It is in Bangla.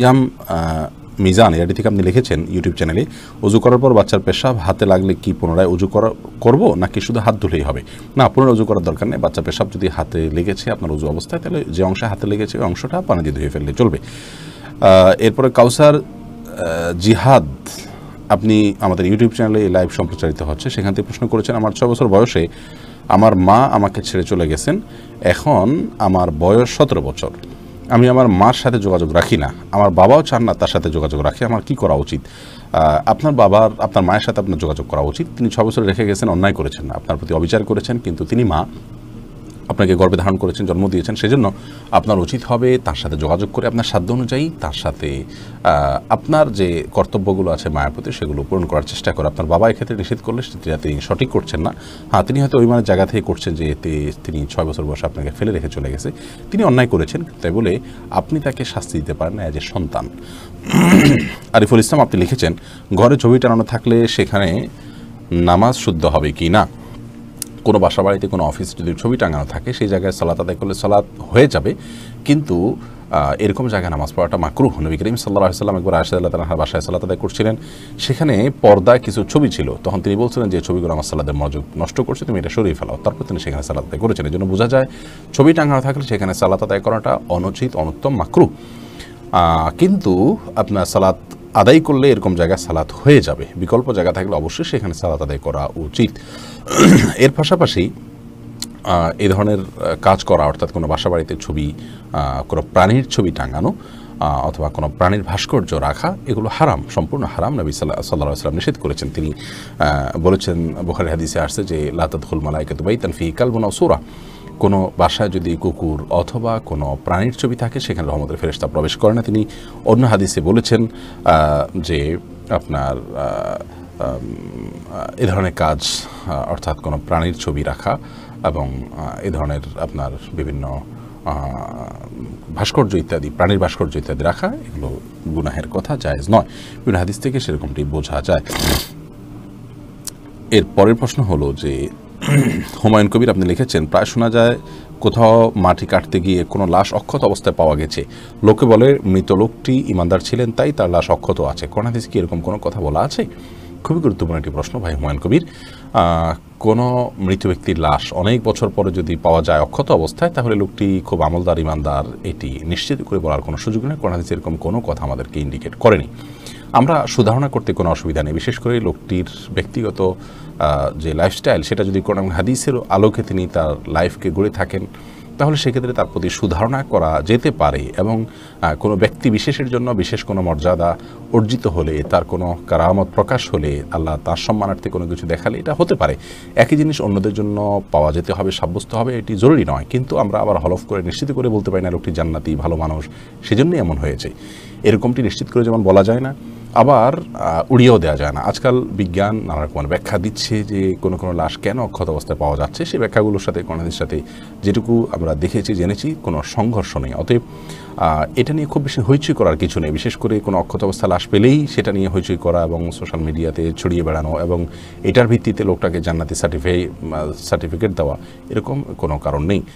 ইয়াম মিজান এটি থেকে আপনি লিখেছেন ইউটিউব চ্যানেলে উজু করার পর বাচ্চার পেশাব হাতে লাগলে কি পুনরায় উজু করা করবো নাকি শুধু হাত ধুলেই হবে না পুনরায় উজু করার দরকার নেই বাচ্চা পেশাব যদি হাতে লেগেছে আপনার উজু অবস্থায় তাহলে যে অংশে হাতে লেগেছে ওই অংশটা পানি দিয়ে ধুয়ে ফেললে চলবে এরপরে কাউসার জিহাদ আপনি আমাদের ইউটিউব চ্যানেলে লাইভ সম্প্রচারিত হচ্ছে সেখান থেকে প্রশ্ন করেছেন আমার ছ বছর বয়সে আমার মা আমাকে ছেড়ে চলে গেছেন এখন আমার বয়স সতেরো বছর আমি আমার মার সাথে যোগাযোগ রাখি না আমার বাবাও চান না তার সাথে যোগাযোগ রাখি আমার কি করা উচিত আপনার বাবার আপনার মায়ের সাথে আপনার যোগাযোগ করা উচিত তিনি ছ বছর রেখে গেছেন অন্যায় করেছেন আপনার প্রতি অবিচার করেছেন কিন্তু তিনি মা আপনাকে গর্বে ধারণ করেছেন জন্ম দিয়েছেন সেজন্য আপনার উচিত হবে তার সাথে যোগাযোগ করে আপনার সাধ্য অনুযায়ী তার সাথে আপনার যে কর্তব্যগুলো আছে মায়ের প্রতি সেগুলো পূরণ করার চেষ্টা করে আপনার বাবা এক্ষেত্রে নিষেধ করলে সেটা তিনি সঠিক করছেন না হ্যাঁ তিনি হয়তো অভিমানের জায়গা থেকে করছেন যে এতে তিনি ছয় বছর বয়সে আপনাকে ফেলে রেখে চলে গেছে তিনি অন্যায় করেছেন তাই বলে আপনি তাকে শাস্তি দিতে পারেন না এজ এ সন্তান আরিফুল ইসলাম আপনি লিখেছেন ঘরে ছবি টানানো থাকলে সেখানে নামাজ শুদ্ধ হবে কি না কোনো বাসা বাড়িতে কোনো অফিসে যদি ছবি টাঙানো থাকে সেই জায়গায় সলাত আদায় করলে সালাত হয়ে যাবে কিন্তু এরকম জায়গায় নামাজ পড়াটা মাকরু নবী করিম সাল্লাহ সাল্লাম একবার আশাদ আল্লাহ তালাহার বাসায় সাল্লাহ আদায় করছিলেন সেখানে পর্দায় কিছু ছবি ছিল তখন তিনি বলছিলেন যে ছবিগুলো আমার সাল্লাদের মনোযোগ নষ্ট করছে তুমি এটা সরিয়ে ফেলাও তারপর তিনি সেখানে সালাদ আদায় করেছেন এই জন্য বোঝা যায় ছবি টাঙানো থাকলে সেখানে সালাত আদায় করাটা অনুচিত অনুত্তম মাকরু কিন্তু আপনার সালাত আদায় করলে এরকম জায়গায় সালাত হয়ে যাবে বিকল্প জায়গা থাকলে অবশ্যই সেখানে সালাত আদায় করা উচিত এর পাশাপাশি এ ধরনের কাজ করা অর্থাৎ কোনো বাসা বাড়িতে ছবি কোনো প্রাণীর ছবি টাঙানো অথবা কোনো প্রাণীর ভাস্কর্য রাখা এগুলো হারাম সম্পূর্ণ হারাম নবী সাল্লাহ সাল্লাহ সাল্লাম নিষেধ করেছেন তিনি বলেছেন বোখারি হাদিসে আসছে যে লাতাত হুল মালাইকে দুবাই তানফি কালবনা সুরা কোনো বাসায় যদি কুকুর অথবা কোনো প্রাণীর ছবি থাকে সেখানে রহমতের ফেরেস্তা প্রবেশ করে না তিনি অন্য হাদিসে বলেছেন যে আপনার এ ধরনের কাজ অর্থাৎ কোনো প্রাণীর ছবি রাখা এবং এ ধরনের আপনার বিভিন্ন ভাস্কর্য ইত্যাদি প্রাণীর ভাস্কর্য ইত্যাদি রাখা এগুলো গুনাহের কথা জায়জ নয় বিভিন্ন হাদিস থেকে সেরকমটি বোঝা যায় এর পরের প্রশ্ন হলো যে হুমায়ুন কবির আপনি লিখেছেন প্রায় শোনা যায় কোথাও মাটি কাটতে গিয়ে কোনো লাশ অক্ষত অবস্থায় পাওয়া গেছে লোকে বলে মৃত লোকটি ইমানদার ছিলেন তাই তার লাশ অক্ষত আছে কোরআনাদিস কি এরকম কোনো কথা বলা আছে খুবই গুরুত্বপূর্ণ একটি প্রশ্ন ভাই হুমায়ুন কবির কোনো মৃত ব্যক্তির লাশ অনেক বছর পরে যদি পাওয়া যায় অক্ষত অবস্থায় তাহলে লোকটি খুব আমলদার ইমানদার এটি নিশ্চিত করে বলার কোনো সুযোগ নেই কোরআনাদিস এরকম কোনো কথা আমাদেরকে ইন্ডিকেট করেনি আমরা সুধারণা করতে কোনো অসুবিধা নেই বিশেষ করে লোকটির ব্যক্তিগত যে লাইফস্টাইল সেটা যদি কোনো হাদিসের আলোকে তিনি তার লাইফকে গড়ে থাকেন তাহলে সেক্ষেত্রে তার প্রতি সুধারণা করা যেতে পারে এবং কোনো ব্যক্তি বিশেষের জন্য বিশেষ কোনো মর্যাদা অর্জিত হলে তার কোনো কারামত প্রকাশ হলে আল্লাহ তার সম্মানার্থে কোনো কিছু দেখালে এটা হতে পারে একই জিনিস অন্যদের জন্য পাওয়া যেতে হবে সাব্যস্ত হবে এটি জরুরি নয় কিন্তু আমরা আবার হলফ করে নিশ্চিত করে বলতে পারি না লোকটি জান্নাতি ভালো মানুষ সেজন্যই এমন হয়েছে এরকমটি নিশ্চিত করে যেমন বলা যায় না আবার উড়িয়েও দেওয়া যায় না আজকাল বিজ্ঞান নানা রকমের ব্যাখ্যা দিচ্ছে যে কোনো কোনো লাশ কেন অক্ষত অবস্থায় পাওয়া যাচ্ছে সেই ব্যাখ্যাগুলোর সাথে গণেদের সাথে যেটুকু আমরা দেখেছি জেনেছি কোনো সংঘর্ষ নেই অতএব এটা নিয়ে খুব বেশি হইচই করার কিছু নেই বিশেষ করে কোনো অক্ষত অবস্থা লাশ পেলেই সেটা নিয়ে হইচই করা এবং সোশ্যাল মিডিয়াতে ছড়িয়ে বেড়ানো এবং এটার ভিত্তিতে লোকটাকে জান্নাতি সার্টিফাই সার্টিফিকেট দেওয়া এরকম কোনো কারণ নেই